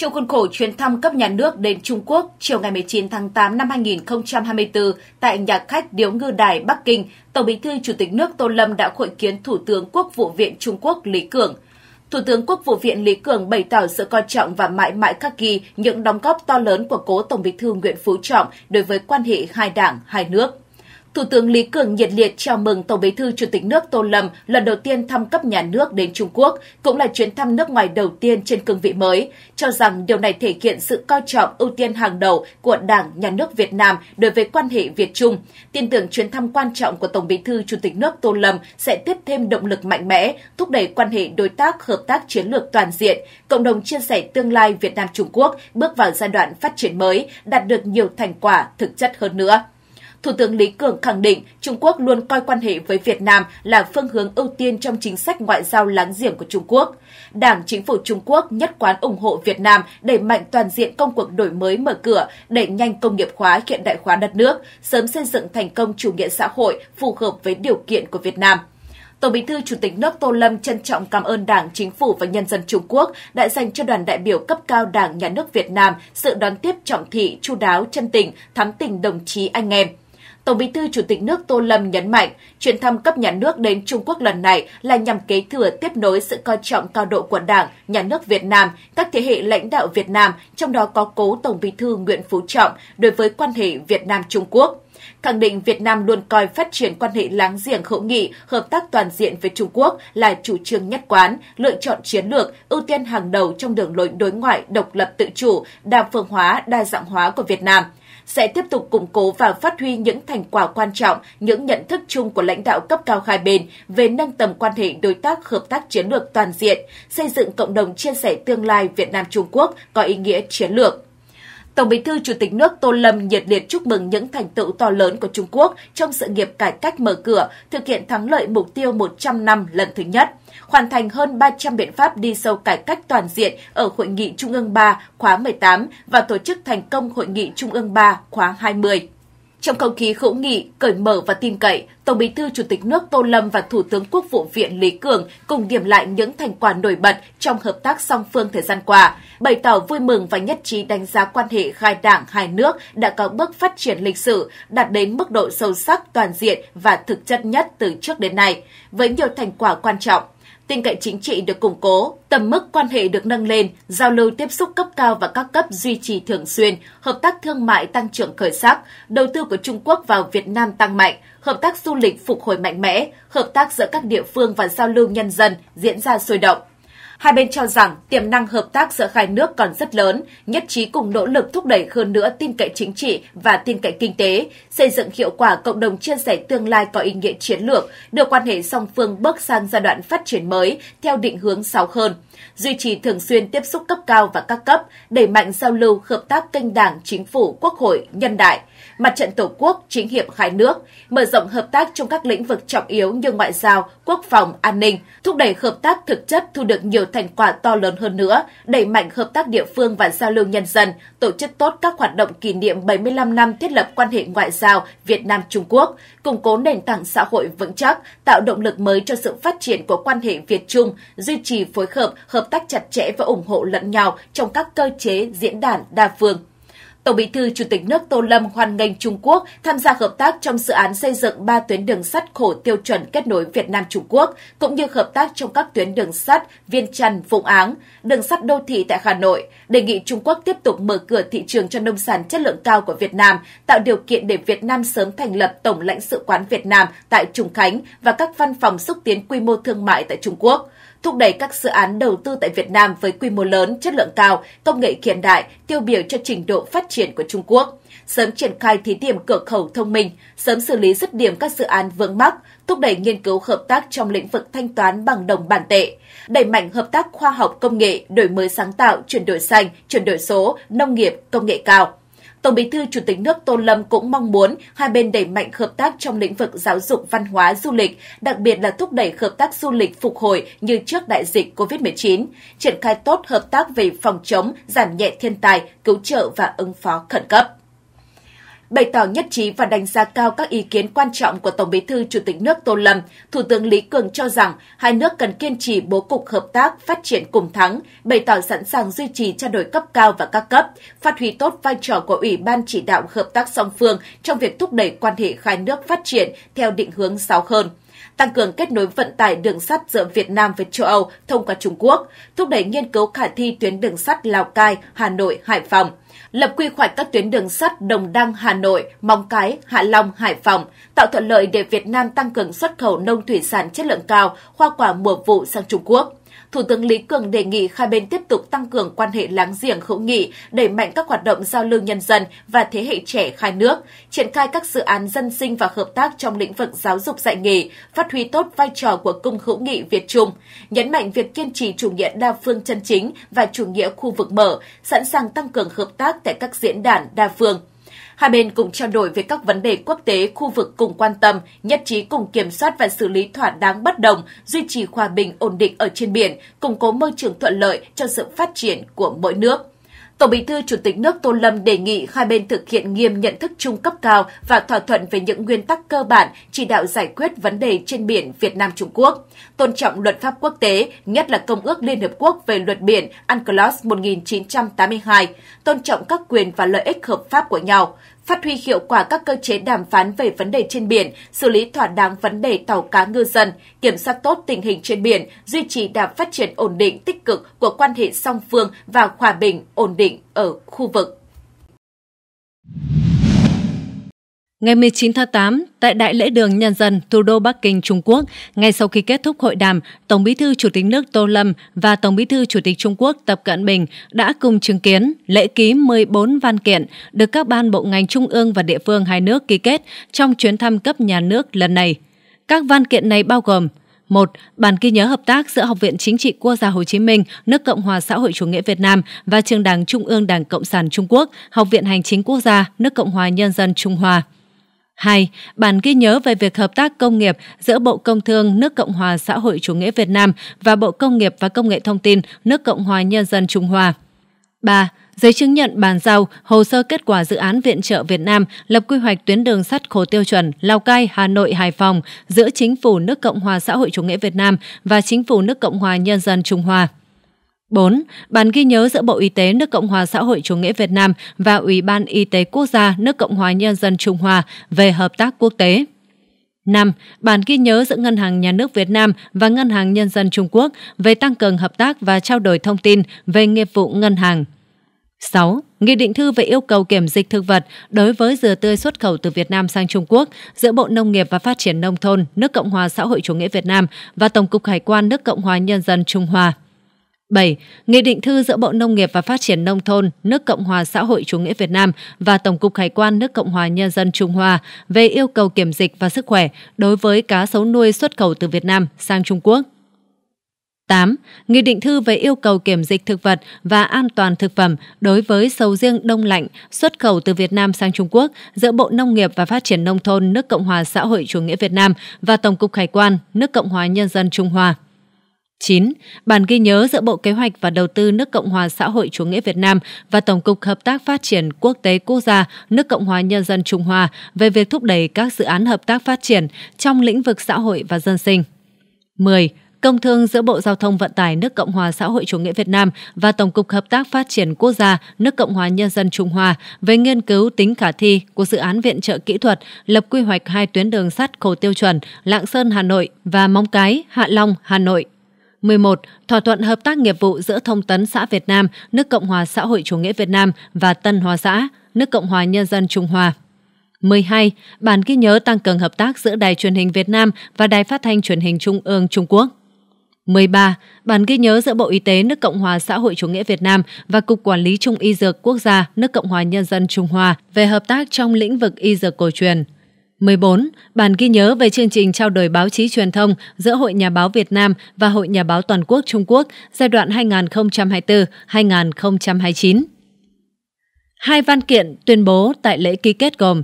Trong khuôn khổ chuyến thăm cấp nhà nước đến Trung Quốc chiều ngày 19 tháng 8 năm 2024 tại nhà khách Điếu Ngư Đài Bắc Kinh, Tổng Bí thư Chủ tịch nước Tô Lâm đã hội kiến Thủ tướng Quốc vụ viện Trung Quốc Lý Cường. Thủ tướng Quốc vụ viện Lý Cường bày tỏ sự coi trọng và mãi mãi khắc ghi những đóng góp to lớn của cố Tổng Bí thư Nguyễn Phú Trọng đối với quan hệ hai đảng, hai nước. Thủ tướng Lý Cường nhiệt liệt chào mừng Tổng Bí thư Chủ tịch nước Tô Lâm lần đầu tiên thăm cấp nhà nước đến Trung Quốc, cũng là chuyến thăm nước ngoài đầu tiên trên cương vị mới, cho rằng điều này thể hiện sự coi trọng ưu tiên hàng đầu của Đảng, Nhà nước Việt Nam đối với quan hệ Việt Trung. Tin tưởng chuyến thăm quan trọng của Tổng Bí thư Chủ tịch nước Tô Lâm sẽ tiếp thêm động lực mạnh mẽ, thúc đẩy quan hệ đối tác hợp tác chiến lược toàn diện, cộng đồng chia sẻ tương lai Việt Nam Trung Quốc bước vào giai đoạn phát triển mới, đạt được nhiều thành quả thực chất hơn nữa. Thủ tướng Lý Cường khẳng định Trung Quốc luôn coi quan hệ với Việt Nam là phương hướng ưu tiên trong chính sách ngoại giao láng giềng của Trung Quốc. Đảng chính phủ Trung Quốc nhất quán ủng hộ Việt Nam đẩy mạnh toàn diện công cuộc đổi mới mở cửa, đẩy nhanh công nghiệp hóa hiện đại hóa đất nước, sớm xây dựng thành công chủ nghĩa xã hội phù hợp với điều kiện của Việt Nam. Tổng Bí thư Chủ tịch nước Tô Lâm trân trọng cảm ơn Đảng, Chính phủ và nhân dân Trung Quốc đã dành cho đoàn đại biểu cấp cao Đảng Nhà nước Việt Nam sự đón tiếp trọng thị, chu đáo, chân tình, thắm tình đồng chí anh em. Tổng Bí thư Chủ tịch nước Tô Lâm nhấn mạnh, chuyến thăm cấp nhà nước đến Trung Quốc lần này là nhằm kế thừa tiếp nối sự coi trọng cao độ của Đảng, Nhà nước Việt Nam, các thế hệ lãnh đạo Việt Nam, trong đó có cố Tổng Bí thư Nguyễn Phú Trọng đối với quan hệ Việt Nam Trung Quốc khẳng định Việt Nam luôn coi phát triển quan hệ láng giềng hữu nghị, hợp tác toàn diện với Trung Quốc là chủ trương nhất quán, lựa chọn chiến lược, ưu tiên hàng đầu trong đường lối đối ngoại độc lập tự chủ, đa phương hóa, đa dạng hóa của Việt Nam – sẽ tiếp tục củng cố và phát huy những thành quả quan trọng, những nhận thức chung của lãnh đạo cấp cao hai bên về nâng tầm quan hệ đối tác hợp tác chiến lược toàn diện, xây dựng cộng đồng chia sẻ tương lai Việt Nam Trung Quốc có ý nghĩa chiến lược Tổng Bí thư Chủ tịch nước Tô Lâm nhiệt liệt chúc mừng những thành tựu to lớn của Trung Quốc trong sự nghiệp cải cách mở cửa, thực hiện thắng lợi mục tiêu 100 năm lần thứ nhất, hoàn thành hơn 300 biện pháp đi sâu cải cách toàn diện ở Hội nghị Trung ương 3 khóa 18 và tổ chức thành công Hội nghị Trung ương 3 khóa 20. Trong không khí hữu nghị, cởi mở và tin cậy, Tổng Bí thư Chủ tịch nước Tô Lâm và Thủ tướng Quốc vụ viện Lý Cường cùng điểm lại những thành quả nổi bật trong hợp tác song phương thời gian qua, bày tỏ vui mừng và nhất trí đánh giá quan hệ hai đảng hai nước đã có bước phát triển lịch sử, đạt đến mức độ sâu sắc, toàn diện và thực chất nhất từ trước đến nay, với nhiều thành quả quan trọng tin cậy chính trị được củng cố, tầm mức quan hệ được nâng lên, giao lưu tiếp xúc cấp cao và các cấp duy trì thường xuyên, hợp tác thương mại tăng trưởng khởi sắc, đầu tư của Trung Quốc vào Việt Nam tăng mạnh, hợp tác du lịch phục hồi mạnh mẽ, hợp tác giữa các địa phương và giao lưu nhân dân diễn ra sôi động. Hai bên cho rằng tiềm năng hợp tác giữa hai nước còn rất lớn, nhất trí cùng nỗ lực thúc đẩy hơn nữa tin cậy chính trị và tin cậy kinh tế, xây dựng hiệu quả cộng đồng chia sẻ tương lai có ý nghĩa chiến lược, đưa quan hệ song phương bước sang giai đoạn phát triển mới theo định hướng sâu hơn. Duy trì thường xuyên tiếp xúc cấp cao và các cấp, đẩy mạnh giao lưu hợp tác kênh đảng, chính phủ, quốc hội, nhân đại, mặt trận tổ quốc, chính hiệp hai nước, mở rộng hợp tác trong các lĩnh vực trọng yếu như ngoại giao, quốc phòng, an ninh, thúc đẩy hợp tác thực chất thu được nhiều thành quả to lớn hơn nữa, đẩy mạnh hợp tác địa phương và giao lưu nhân dân, tổ chức tốt các hoạt động kỷ niệm 75 năm thiết lập quan hệ ngoại giao Việt Nam Trung Quốc, củng cố nền tảng xã hội vững chắc, tạo động lực mới cho sự phát triển của quan hệ Việt Trung, duy trì phối hợp, hợp tác chặt chẽ và ủng hộ lẫn nhau trong các cơ chế diễn đàn đa phương Tổng Bí thư Chủ tịch nước Tô Lâm hoan nghênh Trung Quốc tham gia hợp tác trong dự án xây dựng ba tuyến đường sắt khổ tiêu chuẩn kết nối Việt Nam Trung Quốc cũng như hợp tác trong các tuyến đường sắt Viên Chăn, Phụng Áng, đường sắt đô thị tại Hà Nội, đề nghị Trung Quốc tiếp tục mở cửa thị trường cho nông sản chất lượng cao của Việt Nam, tạo điều kiện để Việt Nam sớm thành lập tổng lãnh sự quán Việt Nam tại Trùng Khánh và các văn phòng xúc tiến quy mô thương mại tại Trung Quốc thúc đẩy các dự án đầu tư tại Việt Nam với quy mô lớn, chất lượng cao, công nghệ hiện đại, tiêu biểu cho trình độ phát triển của Trung Quốc sớm triển khai thí điểm cửa khẩu thông minh, sớm xử lý dứt điểm các dự án vướng mắc, thúc đẩy nghiên cứu hợp tác trong lĩnh vực thanh toán bằng đồng bản tệ, đẩy mạnh hợp tác khoa học công nghệ, đổi mới sáng tạo, chuyển đổi xanh, chuyển đổi số, nông nghiệp, công nghệ cao. Tổng Bí thư Chủ tịch nước Tô Lâm cũng mong muốn hai bên đẩy mạnh hợp tác trong lĩnh vực giáo dục, văn hóa, du lịch, đặc biệt là thúc đẩy hợp tác du lịch phục hồi như trước đại dịch COVID-19, triển khai tốt hợp tác về phòng chống, giảm nhẹ thiên tai, cứu trợ và ứng phó khẩn cấp bày tỏ nhất trí và đánh giá cao các ý kiến quan trọng của Tổng Bí thư Chủ tịch nước Tô Lâm, Thủ tướng Lý Cường cho rằng hai nước cần kiên trì bố cục hợp tác phát triển cùng thắng, bày tỏ sẵn sàng duy trì trao đổi cấp cao và các cấp, phát huy tốt vai trò của Ủy ban chỉ đạo hợp tác song phương trong việc thúc đẩy quan hệ hai nước phát triển theo định hướng sáu hơn tăng cường kết nối vận tải đường sắt giữa Việt Nam với châu Âu thông qua Trung Quốc, thúc đẩy nghiên cứu khả thi tuyến đường sắt Lào Cai, Hà Nội, Hải Phòng – lập quy hoạch các tuyến đường sắt Đồng Đăng, Hà Nội, Móng Cái, Hạ Long, Hải Phòng, tạo thuận lợi để Việt Nam tăng cường xuất khẩu nông thủy sản chất lượng cao, hoa quả mùa vụ sang Trung Quốc. Thủ tướng Lý Cường đề nghị hai bên tiếp tục tăng cường quan hệ láng giềng hữu nghị, đẩy mạnh các hoạt động giao lưu nhân dân và thế hệ trẻ hai nước, triển khai các dự án dân sinh và hợp tác trong lĩnh vực giáo dục dạy nghề, phát huy tốt vai trò của cung hữu nghị Việt Trung, nhấn mạnh việc kiên trì chủ nghĩa đa phương chân chính và chủ nghĩa khu vực mở, sẵn sàng tăng cường hợp tác tại các diễn đàn đa phương Hai bên cùng trao đổi về các vấn đề quốc tế, khu vực cùng quan tâm, nhất trí cùng kiểm soát và xử lý thỏa đáng bất đồng, duy trì hòa bình ổn định ở trên biển, củng cố môi trường thuận lợi cho sự phát triển của mỗi nước. Tổng Bí thư Chủ tịch nước Tô Lâm đề nghị hai bên thực hiện nghiêm nhận thức chung cấp cao và thỏa thuận về những nguyên tắc cơ bản chỉ đạo giải quyết vấn đề trên biển Việt Nam Trung Quốc, tôn trọng luật pháp quốc tế, nhất là Công ước Liên Hợp Quốc về luật biển UNCLOS 1982, tôn trọng các quyền và lợi ích hợp pháp của nhau, phát huy hiệu quả các cơ chế đàm phán về vấn đề trên biển, xử lý thỏa đáng vấn đề tàu cá ngư dân, kiểm soát tốt tình hình trên biển, duy trì đà phát triển ổn định tích cực của quan hệ song phương và hòa bình ổn định ở khu vực. Ngày 19 tháng 8, tại Đại lễ đường Nhân dân, thủ đô Bắc Kinh, Trung Quốc, ngay sau khi kết thúc hội đàm, Tổng bí thư Chủ tịch nước Tô Lâm và Tổng bí thư Chủ tịch Trung Quốc Tập Cận Bình đã cùng chứng kiến lễ ký 14 văn kiện được các ban bộ ngành trung ương và địa phương hai nước ký kết trong chuyến thăm cấp nhà nước lần này. Các văn kiện này bao gồm một Bản ghi nhớ hợp tác giữa Học viện Chính trị Quốc gia Hồ Chí Minh, nước Cộng hòa xã hội chủ nghĩa Việt Nam và Trường Đảng Trung ương Đảng Cộng sản Trung Quốc, Học viện Hành chính Quốc gia, nước Cộng hòa Nhân dân Trung Hoa. 2. Bản ghi nhớ về việc hợp tác công nghiệp giữa Bộ Công Thương nước Cộng hòa xã hội chủ nghĩa Việt Nam và Bộ Công nghiệp và Công nghệ thông tin nước Cộng hòa Nhân dân Trung Hoa. 3. Giấy chứng nhận bàn giao, hồ sơ kết quả dự án viện trợ Việt Nam lập quy hoạch tuyến đường sắt khổ tiêu chuẩn Lào Cai, Hà Nội, Hải Phòng giữa Chính phủ nước Cộng hòa xã hội chủ nghĩa Việt Nam và Chính phủ nước Cộng hòa Nhân dân Trung Hoa. 4. Bản ghi nhớ giữa Bộ Y tế nước Cộng hòa xã hội chủ nghĩa Việt Nam và Ủy ban Y tế Quốc gia nước Cộng hòa Nhân dân Trung Hoa về hợp tác quốc tế. 5. Bản ghi nhớ giữa Ngân hàng Nhà nước Việt Nam và Ngân hàng Nhân dân Trung Quốc về tăng cường hợp tác và trao đổi thông tin về nghiệp vụ ngân hàng. 6. Nghị định thư về yêu cầu kiểm dịch thực vật đối với dừa tươi xuất khẩu từ Việt Nam sang Trung Quốc giữa Bộ Nông nghiệp và Phát triển Nông thôn nước Cộng hòa xã hội chủ nghĩa Việt Nam và Tổng cục Hải quan nước Cộng hòa Nhân dân Trung Hoa. 7. Nghị định thư giữa Bộ Nông nghiệp và Phát triển Nông thôn nước Cộng hòa xã hội chủ nghĩa Việt Nam và Tổng cục Hải quan nước Cộng hòa Nhân dân Trung Hoa về yêu cầu kiểm dịch và sức khỏe đối với cá sấu nuôi xuất khẩu từ Việt Nam sang Trung Quốc. 8. Nghị định thư về yêu cầu kiểm dịch thực vật và an toàn thực phẩm đối với sầu riêng đông lạnh xuất khẩu từ Việt Nam sang Trung Quốc giữa Bộ Nông nghiệp và Phát triển Nông thôn nước Cộng hòa xã hội chủ nghĩa Việt Nam và Tổng cục Hải quan nước Cộng hòa Nhân dân Trung Hoa. 9. Bản ghi nhớ giữa Bộ Kế hoạch và Đầu tư nước Cộng hòa xã hội chủ nghĩa Việt Nam và Tổng cục Hợp tác Phát triển Quốc tế Quốc gia nước Cộng hòa Nhân dân Trung Hoa về việc thúc đẩy các dự án hợp tác phát triển trong lĩnh vực xã hội và dân sinh. 10. Công thương giữa Bộ Giao thông Vận tải nước Cộng hòa xã hội chủ nghĩa Việt Nam và Tổng cục Hợp tác Phát triển Quốc gia nước Cộng hòa Nhân dân Trung Hoa về nghiên cứu tính khả thi của dự án viện trợ kỹ thuật lập quy hoạch hai tuyến đường sắt khổ tiêu chuẩn Lạng Sơn Hà Nội và Móng Cái, Hạ Long, Hà Nội 11. Thỏa thuận hợp tác nghiệp vụ giữa Thông tấn xã Việt Nam, nước Cộng hòa xã hội chủ nghĩa Việt Nam và Tân Hoa xã, nước Cộng hòa Nhân dân Trung Hoa. 12. Bản ghi nhớ tăng cường hợp tác giữa Đài truyền hình Việt Nam và Đài phát thanh truyền hình Trung ương Trung Quốc. 13. Bản ghi nhớ giữa Bộ Y tế nước Cộng hòa xã hội chủ nghĩa Việt Nam và Cục Quản lý Trung y Dược Quốc gia nước Cộng hòa Nhân dân Trung Hoa về hợp tác trong lĩnh vực y dược cổ truyền. 14. Bản ghi nhớ về chương trình trao đổi báo chí truyền thông giữa Hội Nhà báo Việt Nam và Hội Nhà báo Toàn quốc Trung Quốc giai đoạn 2024-2029. Hai văn kiện tuyên bố tại lễ ký kết gồm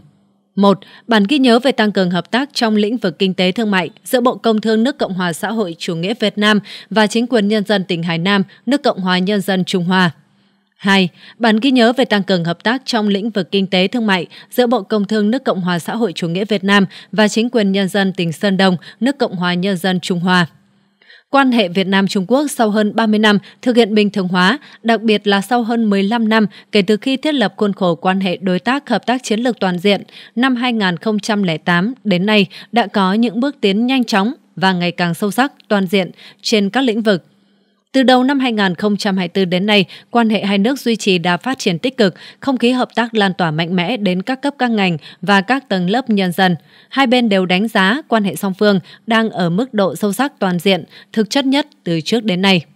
một Bản ghi nhớ về tăng cường hợp tác trong lĩnh vực kinh tế thương mại giữa Bộ Công Thương nước Cộng hòa xã hội chủ nghĩa Việt Nam và Chính quyền Nhân dân tỉnh Hải Nam, nước Cộng hòa Nhân dân Trung Hoa. 2. Bản ghi nhớ về tăng cường hợp tác trong lĩnh vực kinh tế thương mại giữa Bộ Công Thương nước Cộng hòa xã hội chủ nghĩa Việt Nam và chính quyền nhân dân tỉnh Sơn Đông, nước Cộng hòa nhân dân Trung Hoa. Quan hệ Việt Nam Trung Quốc sau hơn 30 năm thực hiện bình thường hóa, đặc biệt là sau hơn 15 năm kể từ khi thiết lập khuôn khổ quan hệ đối tác hợp tác chiến lược toàn diện năm 2008 đến nay đã có những bước tiến nhanh chóng và ngày càng sâu sắc, toàn diện trên các lĩnh vực từ đầu năm 2024 đến nay, quan hệ hai nước duy trì đà phát triển tích cực, không khí hợp tác lan tỏa mạnh mẽ đến các cấp các ngành và các tầng lớp nhân dân. Hai bên đều đánh giá quan hệ song phương đang ở mức độ sâu sắc toàn diện, thực chất nhất từ trước đến nay.